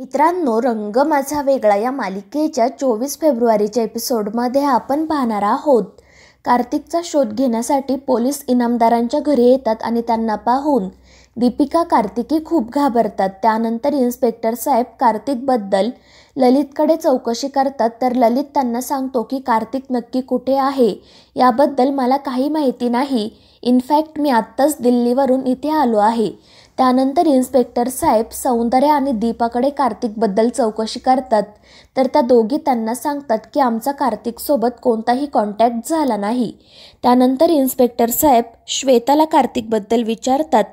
मित्रांनो रंग माझा वेगळा या मालिकेच्या चोवीस फेब्रुवारीच्या एपिसोडमध्ये आपण पाहणार आहोत कार्तिकचा शोध घेण्यासाठी पोलीस इनामदारांच्या घरी येतात आणि त्यांना पाहून दीपिका कार्तिकी खूप घाबरतात त्यानंतर इन्स्पेक्टर साहेब कार्तिकबद्दल ललितकडे चौकशी करतात तर ललित त्यांना सांगतो की कार्तिक नक्की कुठे आहे याबद्दल मला काही माहिती नाही इनफॅक्ट मी आत्ताच दिल्लीवरून इथे आलो आहे त्यानंतर इन्स्पेक्टर साहेब सौंदर्या आणि दीपाकडे कार्तिकबद्दल चौकशी करतात तर त्या दोघी त्यांना सांगतात की आमचा कार्तिकसोबत कोणताही कॉन्टॅक्ट झाला नाही त्यानंतर इन्स्पेक्टर साहेब श्वेताला कार्तिकबद्दल विचारतात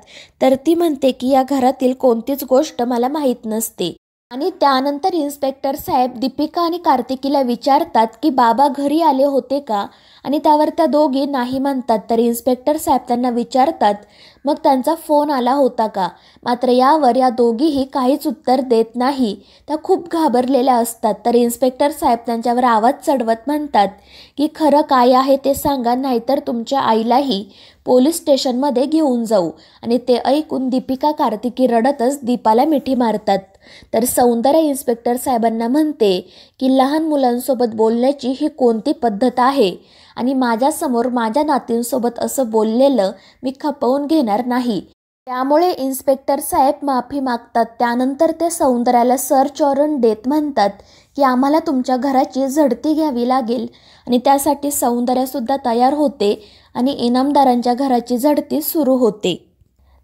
तर ती म्हणते की या घरातील कोणतीच गोष्ट मला माहीत नसते आणि त्यानंतर इन्स्पेक्टर साहेब दीपिका आणि कार्तिकीला विचारतात की बाबा घरी आले होते का आणि त्यावर त्या दोघी नाही म्हणतात तर इन्स्पेक्टर साहेब त्यांना विचारतात मग त्यांचा फोन आला होता का मात्र यावर या दोघीही काहीच उत्तर देत नाही त्या खूप घाबरलेल्या असतात तर इन्स्पेक्टर साहेब त्यांच्यावर आवाज चढवत म्हणतात की खरं काय आहे ते सांगा नाहीतर तुमच्या आईलाही पोलीस स्टेशनमध्ये घेऊन जाऊ आणि ते ऐकून दीपिका कार्तिकी रडतच दीपाला मिठी मारतात तर सौंदर्य इन्स्पेक्टर साहेबांना म्हणते की लहान मुलांसोबत बोलण्याची ही कोणती पद्धत आहे आणि माझ्यासमोर माझ्या नातींसोबत असं बोललेलं मी खपवून घेणार नाही त्यामुळे इन्स्पेक्टर साहेब माफी मागतात त्यानंतर ते सौंदर्याला चोरण देत म्हणतात की आम्हाला तुमच्या घराची झडती घ्यावी लागेल आणि त्यासाठी सौंदर्यसुद्धा तयार होते आणि इनामदारांच्या घराची झडती सुरू होते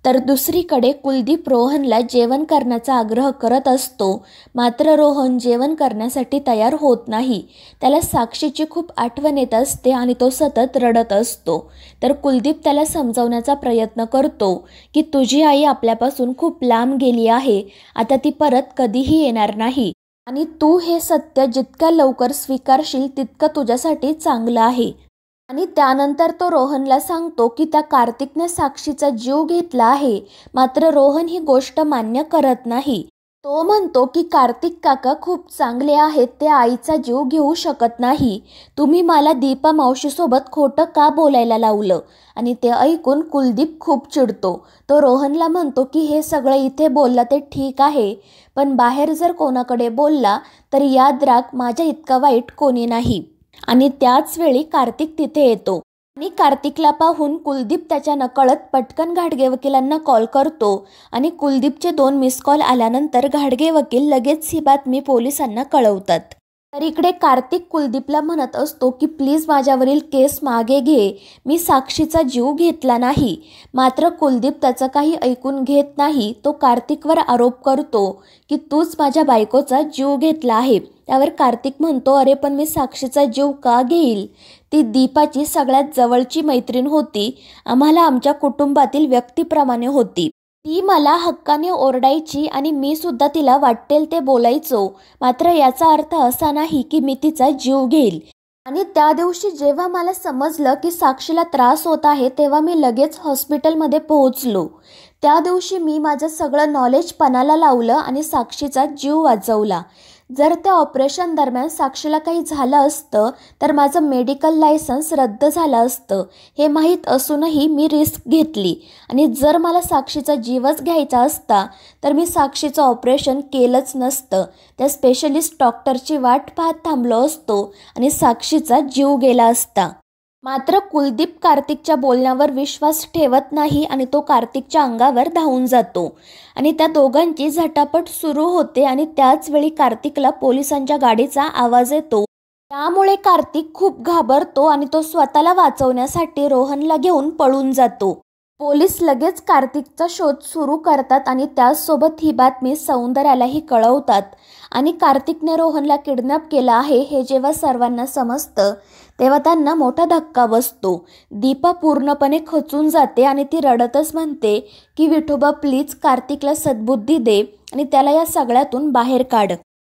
तर दुसरीकडे कुलदीप रोहनला जेवण करण्याचा आग्रह करत असतो मात्र रोहन जेवण करण्यासाठी तयार होत नाही त्याला साक्षीची खूप आठवण येत असते आणि तो सतत रडत असतो तर कुलदीप त्याला समजवण्याचा प्रयत्न करतो की तुझी आई आपल्यापासून खूप लांब गेली आहे आता ती परत कधीही येणार नाही आणि तू हे सत्य जितक्या लवकर स्वीकारशील तितकं तुझ्यासाठी चांगलं आहे आणि त्यानंतर तो रोहनला सांगतो की त्या कार्तिकने साक्षीचा जीव घेतला आहे मात्र रोहन ही गोष्ट मान्य करत नाही तो म्हणतो की कार्तिक काका खूप चांगले आहेत ते आईचा जीव घेऊ शकत नाही तुम्ही मला दीपा मावशीसोबत खोटं का बोलायला लावलं आणि ते ऐकून कुलदीप खूप चिडतो तो रोहनला म्हणतो की हे सगळं इथे बोललं ते ठीक आहे पण बाहेर जर कोणाकडे बोलला तर याद राग माझ्या इतका वाईट कोणी नाही आणि त्याच वेळी कार्तिक तिथे येतो आणि कार्तिकला पाहून कुलदीप त्याच्या नकळत पटकन घाडगे वकिलांना कॉल करतो आणि कुलदीपचे दोन मिस कॉल आल्यानंतर घाडगे वकील लगेच ही बातमी पोलिसांना कळवतात तर इकडे कार्तिक कुलदीपला म्हणत असतो की प्लीज माझ्यावरील केस मागे घे मी साक्षीचा जीव घेतला नाही मात्र कुलदीप त्याचं काही ऐकून घेत नाही तो कार्तिकवर आरोप करतो की तूच माझ्या बायकोचा जीव घेतला आहे त्यावर कार्तिक म्हणतो अरे पण मी साक्षीचा जीव का घेईल ती दीपाची सगळ्यात जवळची मैत्रीण होती आम्हाला आमच्या कुटुंबातील व्यक्तीप्रमाणे होती ती मला हक्काने ओरडायची आणि मी सुद्धा तिला वाटेल ते बोलायचो मात्र याचा अर्थ असा नाही की मी तिचा जीव घेईल आणि त्या दिवशी जेव्हा मला समजलं की साक्षीला त्रास होत आहे तेव्हा मी लगेच हॉस्पिटलमध्ये पोहोचलो त्या दिवशी मी माझं सगळं नॉलेज पणाला लावलं आणि साक्षीचा जीव वाचवला जर त्या ऑपरेशन दरम्यान साक्षीला काही झालं असतं तर माझं मेडिकल लायसन्स रद्द झालं असतं हे माहीत असूनही मी रिस्क घेतली आणि जर मला साक्षीचा जीवच घ्यायचा असता तर मी साक्षीचं ऑपरेशन केलंच नसतं त्या स्पेशलिस्ट डॉक्टरची वाट पाहत थांबलो असतो आणि साक्षीचा जीव गेला असता मात्र कुलदीप कार्तिकच्या बोलण्यावर विश्वास ठेवत नाही आणि तो कार्तिकच्या अंगावर धावून जातो आणि त्या दोघांची झटापट सुरू होते आणि त्याच वेळी कार्तिकला पोलिसांच्या गाडीचा आवाज येतो त्यामुळे कार्तिक खूप घाबरतो आणि तो स्वतःला वाचवण्यासाठी रोहनला घेऊन पळून जातो पोलीस लगेच कार्तिकचा शोध सुरू करतात आणि त्याचसोबत ही बातमी सौंदर्यालाही कळवतात आणि कार्तिकने रोहनला किडनॅप केला आहे हे जेव्हा सर्वांना समजतं तेव्हा त्यांना मोठा धक्का बसतो दीपा पूर्णपणे खचून जाते आणि ती रडतच म्हणते की विठोबा प्लीज कार्तिकला सद्बुद्धी दे आणि त्याला या सगळ्यातून बाहेर काढ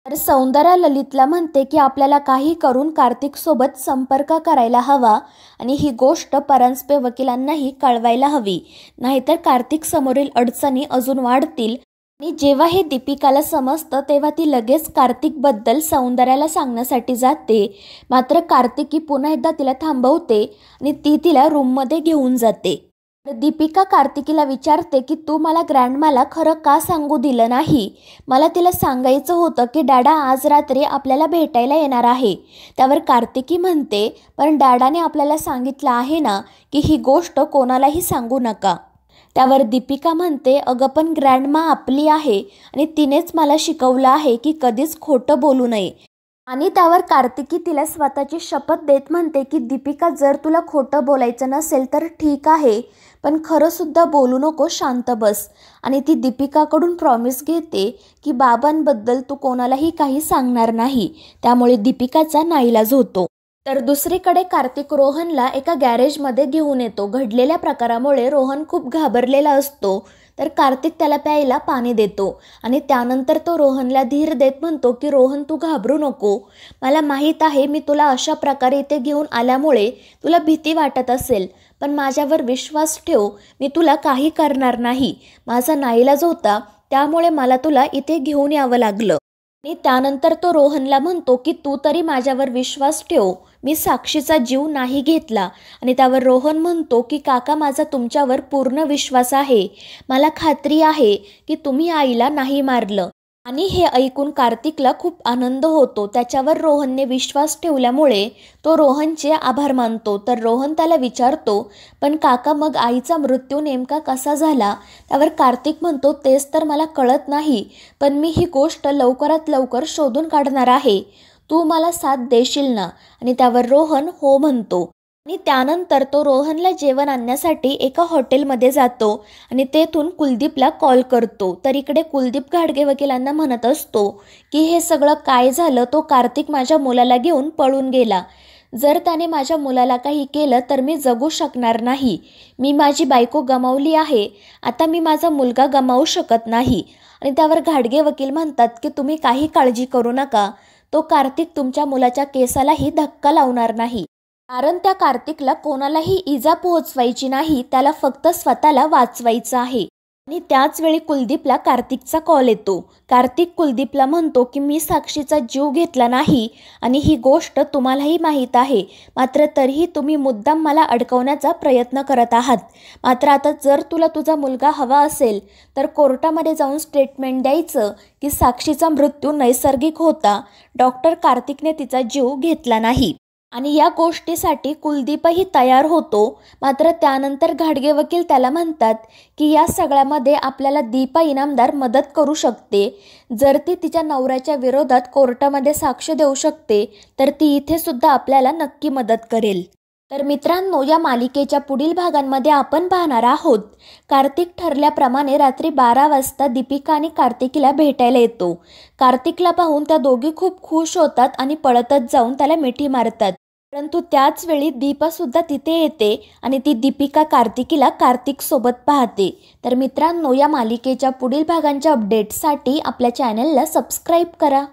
तर सौंदर्या ललितला म्हणते की आपल्याला काही करून कार्तिकसोबत संपर्क करायला हवा आणि ही गोष्ट परांजपे वकिलांनाही कळवायला हवी नाहीतर कार्तिक समोरील अडचणी अजून वाढतील आणि जेव्हा हे दीपिकाला समजतं तेव्हा ती लगेच कार्तिकबद्दल सौंदर्याला सांगण्यासाठी जाते मात्र कार्तिकी पुन्हा एकदा तिला थांबवते आणि ती तिला रूममध्ये घेऊन जाते दीपिका कार्तिकीला विचारते की तू मला ग्रँडमाला खरं का सांगू दिलं नाही मला तिला सांगायचं होतं की डॅडा आज रात्री आपल्याला भेटायला येणार आहे त्यावर कार्तिकी म्हणते पण डॅडाने आपल्याला सांगितलं आहे ना की ही गोष्ट कोणालाही सांगू नका त्यावर दीपिका म्हणते अगं पण ग्रँडमा आपली आहे आणि तिनेच मला शिकवलं आहे की कधीच खोटं बोलू नये आणि त्यावर कार्तिकी तिला स्वतःची शपथ देत म्हणते की दीपिका जर तुला खोटं बोलायचं नसेल तर ठीक आहे पण खरंसुद्धा बोलू नको शांत बस आणि ती दीपिकाकडून प्रॉमिस घेते की बाबांबद्दल तू कोणालाही काही सांगणार नाही त्यामुळे दीपिकाचा नाईलाज होतो तर दुसरीकडे कार्तिक रोहनला एका गॅरेजमध्ये घेऊन येतो घडलेल्या प्रकारामुळे रोहन खूप घाबरलेला असतो तर कार्तिक त्याला प्यायला पाणी देतो आणि त्यानंतर तो रोहनला धीर देत म्हणतो की रोहन तू घाबरू नको मला माहीत आहे मी तुला अशा प्रकारे इथे घेऊन आल्यामुळे तुला भीती वाटत असेल पण माझ्यावर विश्वास ठेव मी तुला काही करणार नाही माझा नाईलाज होता त्यामुळे मला तुला इथे घेऊन यावं लागलं आणि त्यानंतर तो रोहनला म्हणतो की तू तरी माझ्यावर विश्वास ठेव मी साक्षीचा जीव नाही घेतला आणि त्यावर रोहन म्हणतो की काका माझा तुमच्यावर पूर्ण विश्वास आहे मला खात्री आहे की तुम्ही आईला नाही मारलं आणि हे ऐकून कार्तिकला खूप आनंद होतो त्याच्यावर रोहनने विश्वास ठेवल्यामुळे तो रोहनचे आभार मानतो तर रोहन त्याला विचारतो पण काका मग आईचा मृत्यू नेमका कसा झाला त्यावर कार्तिक म्हणतो तेच तर मला कळत नाही पण मी ही गोष्ट लवकरात लवकर शोधून काढणार आहे तू मला साथ देशील ना आणि त्यावर रोहन हो म्हणतो आणि त्यानंतर तो रोहनला जेवण आणण्यासाठी एका हॉटेलमध्ये जातो आणि तेथून कुलदीपला कॉल करतो तर इकडे कुलदीप घाडगे वकिलांना म्हणत असतो की हे सगळं काय झालं तो कार्तिक माझ्या मुलाला घेऊन पळून गेला जर त्याने माझ्या मुलाला काही केलं तर मी जगू शकणार नाही मी माझी बायको गमावली आहे आता मी माझा मुलगा गमावू शकत नाही आणि त्यावर घाडगे वकील म्हणतात की तुम्ही काही काळजी करू नका तो कार्तिक तुमच्या मुलाच्या केसालाही धक्का लावणार नाही कारण त्या कार्तिकला कोणालाही इजा पोहोचवायची नाही त्याला फक्त स्वतःला वाचवायचं आहे आणि त्याच वेळी कुलदीपला कार्तिकचा कॉल येतो कार्तिक कुलदीपला म्हणतो की मी साक्षीचा जीव घेतला नाही आणि ही गोष्ट तुम्हालाही माहीत आहे मात्र तरीही तुम्ही मुद्दाम मला अडकवण्याचा प्रयत्न करत आहात मात्र आता जर तुला तुझा मुलगा हवा असेल तर कोर्टामध्ये जाऊन स्टेटमेंट द्यायचं की साक्षीचा मृत्यू नैसर्गिक होता डॉक्टर कार्तिकने तिचा जीव घेतला नाही आणि या गोष्टीसाठी कुलदीपही तयार होतो मात्र त्यानंतर घाडगे वकील त्याला म्हणतात की या सगळ्यामध्ये आपल्याला दीपा इनामदार मदत करू शकते जर ती तिच्या नवऱ्याच्या विरोधात कोर्टामध्ये साक्ष देऊ शकते तर ती इथे सुद्धा आपल्याला नक्की मदत करेल तर मित्रांनो या मालिकेच्या पुढील भागांमध्ये आपण पाहणार आहोत कार्तिक ठरल्याप्रमाणे रात्री बारा वाजता दीपिका आणि कार्तिकीला भेटायला येतो कार्तिकला पाहून त्या दोघी खूप खुश होतात आणि पळतच जाऊन त्याला मिठी मारतात परंतु त्याचवेळी दीपासुद्धा तिथे येते आणि ती दीपिका कार्तिकीला कार्तिकसोबत पाहते तर मित्रांनो या मालिकेच्या पुढील भागांच्या अपडेट्ससाठी आपल्या चॅनलला सबस्क्राईब करा